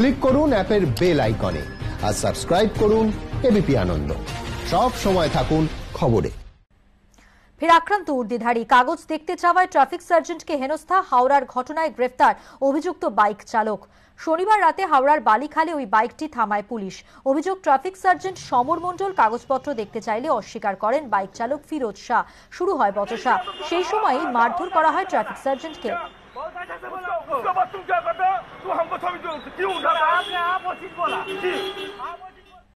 click করুন অ্যাপের bell আইকনে আর সাবস্ক্রাইব করুন এবিপি আনন্দ সব সময় থাকুন খবরে ফের আক্রান্ত উর্দিধারী কাগজ দেখতে চাওয়ায় ট্রাফিক সার্জেন্টকে হেনস্থা হাওড়ার ঘটনায় গ্রেফতার অভিযুক্ত বাইক চালক শনিবার রাতে হাওড়ার বালিখালে ওই বাইকটি থামায় পুলিশ অভিযোগ ট্রাফিক সার্জেন্ট সমর মণ্ডল কাগজপত্র দেখতে চাইলে অস্বীকার করেন বাইক চালক ফিরোজ শাহ শুরু হয় বচসা সেই সময়ই মারধর করা হয় ট্রাফিক সার্জেন্টকে तो हमको समझो क्यों डरा आपने आप वो चीज बोला जी